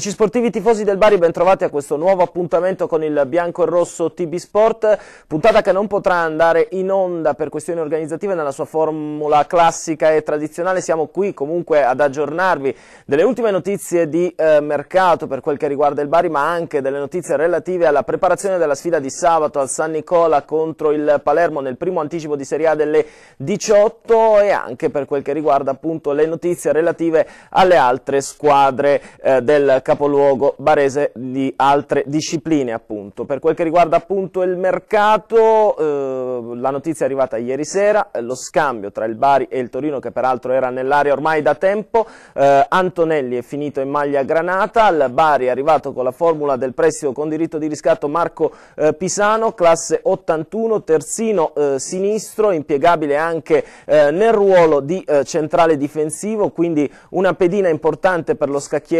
Amici sportivi tifosi del Bari, bentrovati a questo nuovo appuntamento con il bianco e rosso TB Sport, puntata che non potrà andare in onda per questioni organizzative nella sua formula classica e tradizionale. Siamo qui comunque ad aggiornarvi delle ultime notizie di eh, mercato per quel che riguarda il Bari, ma anche delle notizie relative alla preparazione della sfida di sabato al San Nicola contro il Palermo nel primo anticipo di Serie A delle 18 e anche per quel che riguarda appunto le notizie relative alle altre squadre eh, del capoluogo barese di altre discipline appunto. Per quel che riguarda appunto il mercato, eh, la notizia è arrivata ieri sera, eh, lo scambio tra il Bari e il Torino che peraltro era nell'area ormai da tempo, eh, Antonelli è finito in maglia granata, al Bari è arrivato con la formula del prestito con diritto di riscatto Marco eh, Pisano, classe 81, terzino eh, sinistro, impiegabile anche eh, nel ruolo di centrale difensivo, quindi una pedina importante per lo scacchiere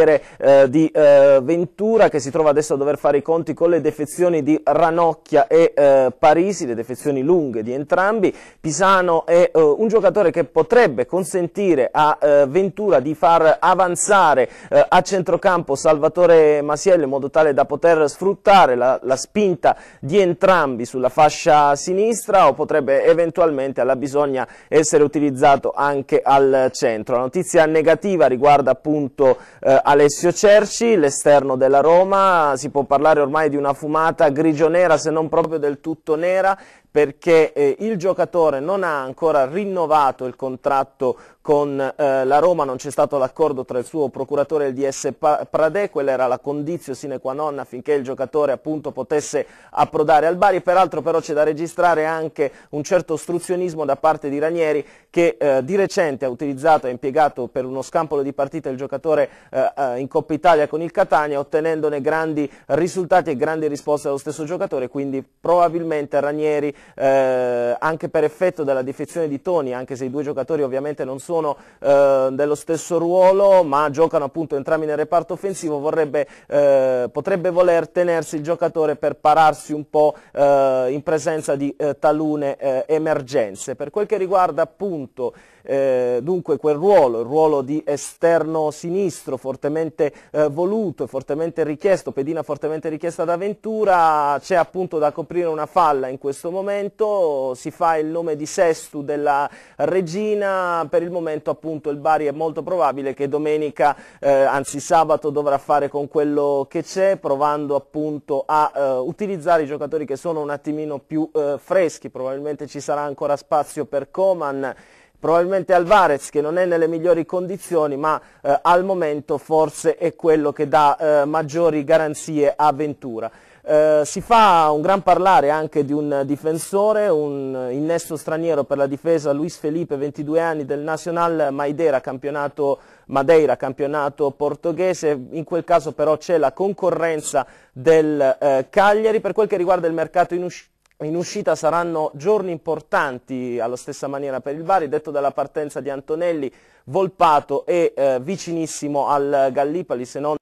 di di eh, Ventura che si trova adesso a dover fare i conti con le defezioni di Ranocchia e eh, Parisi, le defezioni lunghe di entrambi. Pisano è eh, un giocatore che potrebbe consentire a eh, Ventura di far avanzare eh, a centrocampo Salvatore Masiello in modo tale da poter sfruttare la, la spinta di entrambi sulla fascia sinistra o potrebbe eventualmente alla bisogna essere utilizzato anche al centro. La notizia negativa riguarda appunto eh, Alessio Cerci ricordarci, l'esterno della Roma, si può parlare ormai di una fumata grigio-nera se non proprio del tutto nera, perché eh, il giocatore non ha ancora rinnovato il contratto con eh, la Roma, non c'è stato l'accordo tra il suo procuratore e il DS Pradè, quella era la condizio sine qua non affinché il giocatore appunto, potesse approdare al Bari, peraltro però c'è da registrare anche un certo ostruzionismo da parte di Ranieri che eh, di recente ha utilizzato e impiegato per uno scampolo di partita il giocatore eh, eh, in Coppa Italia con il Catania ottenendone grandi risultati e grandi risposte dallo stesso giocatore, quindi probabilmente Ranieri eh, anche per effetto della defezione di Toni, anche se i due giocatori ovviamente non sono eh, dello stesso ruolo, ma giocano appunto entrambi nel reparto offensivo, vorrebbe, eh, potrebbe voler tenersi il giocatore per pararsi un po' eh, in presenza di eh, talune eh, emergenze. Per quel che riguarda appunto dunque quel ruolo, il ruolo di esterno sinistro fortemente voluto e fortemente richiesto, pedina fortemente richiesta da Ventura, c'è appunto da coprire una falla in questo momento momento si fa il nome di Sestu della regina, per il momento appunto il Bari è molto probabile che domenica, eh, anzi sabato dovrà fare con quello che c'è, provando appunto a eh, utilizzare i giocatori che sono un attimino più eh, freschi, probabilmente ci sarà ancora spazio per Coman probabilmente Alvarez che non è nelle migliori condizioni ma eh, al momento forse è quello che dà eh, maggiori garanzie a Ventura. Eh, si fa un gran parlare anche di un difensore, un innesto straniero per la difesa Luis Felipe, 22 anni, del Nacional Madeira, campionato, Madeira, campionato portoghese. In quel caso però c'è la concorrenza del eh, Cagliari. Per quel che riguarda il mercato in uscita, in uscita saranno giorni importanti alla stessa maniera per il Bari, detto dalla partenza di Antonelli, Volpato e eh, vicinissimo al Gallipoli, se non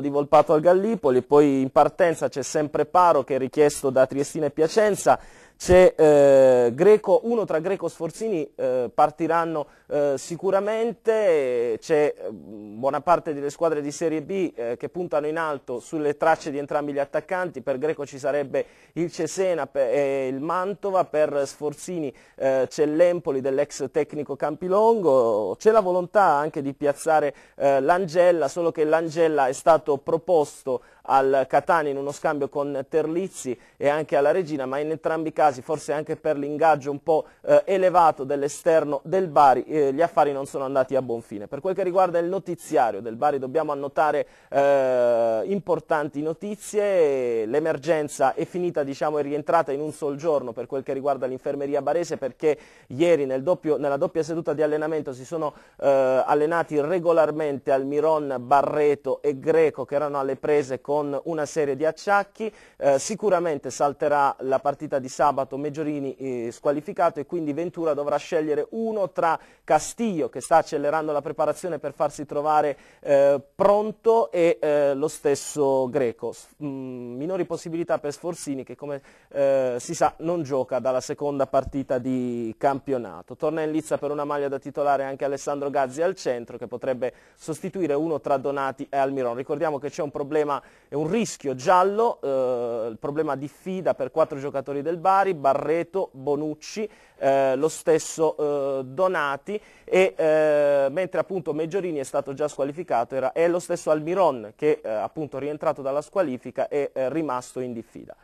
di Volpato al Gallipoli, poi in partenza c'è sempre Paro che è richiesto da Triestina e Piacenza, c'è eh, Greco, uno tra Greco Sforzini eh, partiranno eh, sicuramente, c'è mm, buona parte delle squadre di Serie B eh, che puntano in alto sulle tracce di entrambi gli attaccanti, per Greco ci sarebbe il Cesena e il Mantova, per Sforzini eh, c'è l'Empoli dell'ex tecnico Campilongo, c'è la volontà anche di piazzare eh, l'Angella, solo che l'Angella è stato proposto al Catania in uno scambio con Terlizzi e anche alla Regina, ma in entrambi i casi, forse anche per l'ingaggio un po' eh, elevato dell'esterno del Bari, eh, gli affari non sono andati a buon fine. Per quel che riguarda il notiziario del Bari dobbiamo annotare eh, importanti notizie, l'emergenza è finita, diciamo, è rientrata in un sol giorno per quel che riguarda l'infermeria barese perché ieri nel doppio, nella doppia seduta di allenamento si sono eh, allenati regolarmente al Miron, Barreto e Greco che erano alle prese con con una serie di acciacchi, eh, sicuramente salterà la partita di sabato Meggiorini eh, squalificato e quindi Ventura dovrà scegliere uno tra Castiglio che sta accelerando la preparazione per farsi trovare eh, pronto e eh, lo stesso Greco. Mm, minori possibilità per Sforzini che come eh, si sa non gioca dalla seconda partita di campionato. Torna in lizza per una maglia da titolare anche Alessandro Gazzi al centro che potrebbe sostituire uno tra Donati e Almiron. Ricordiamo che c'è un problema è un rischio giallo, eh, il problema di fida per quattro giocatori del Bari, Barreto, Bonucci, eh, lo stesso eh, Donati e eh, mentre appunto Meggiorini è stato già squalificato era, è lo stesso Almiron che eh, appunto rientrato dalla squalifica è eh, rimasto in diffida.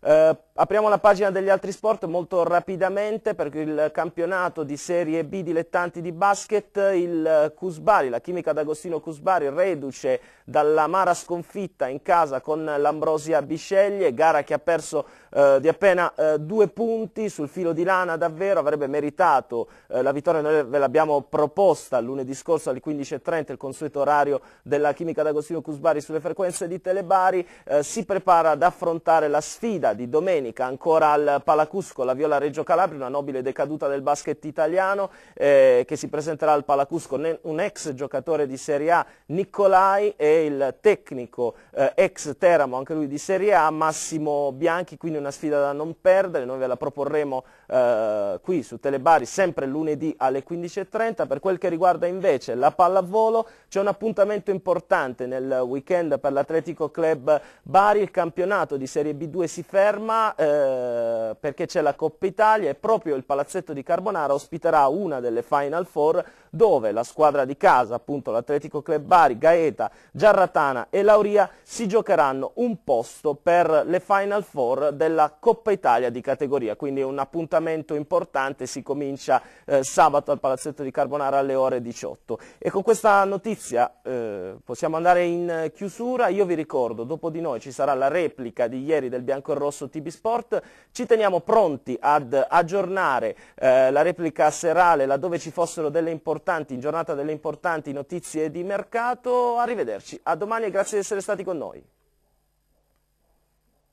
Eh, apriamo la pagina degli altri sport molto rapidamente per il campionato di Serie B dilettanti di basket, il Cusbari, la chimica d'Agostino Cusbari reduce dalla mara sconfitta in casa con l'Ambrosia Bisceglie, gara che ha perso eh, di appena eh, due punti sul filo di lana davvero, avrebbe meritato eh, la vittoria, noi ve l'abbiamo proposta lunedì scorso alle 15.30, il consueto orario della chimica d'Agostino Cusbari sulle frequenze di Telebari, eh, si prepara ad affrontare la sfida partita di domenica ancora al Palacusco, la Viola Reggio Calabria, una nobile decaduta del basket italiano eh, che si presenterà al Palacusco, un ex giocatore di Serie A Nicolai e il tecnico eh, ex Teramo, anche lui di Serie A, Massimo Bianchi, quindi una sfida da non perdere, noi ve la proporremo eh, qui su Telebari sempre lunedì alle 15.30. Per quel che riguarda invece la pallavolo c'è un appuntamento importante nel weekend per l'Atletico Club Bari, il campionato di Serie B2 si ferma ferma eh, perché c'è la Coppa Italia e proprio il palazzetto di Carbonara ospiterà una delle Final Four dove la squadra di casa, appunto l'Atletico Club Bari, Gaeta, Giarratana e Lauria si giocheranno un posto per le Final Four della Coppa Italia di categoria, quindi è un appuntamento importante, si comincia eh, sabato al palazzetto di Carbonara alle ore 18. E con questa notizia eh, possiamo andare in chiusura, io vi ricordo, dopo di noi ci sarà la replica di ieri del Bianco e Rosso rosso TB Sport. Ci teniamo pronti ad aggiornare eh, la replica serale laddove ci fossero delle importanti, in giornata delle importanti notizie di mercato. Arrivederci, a domani e grazie di essere stati con noi.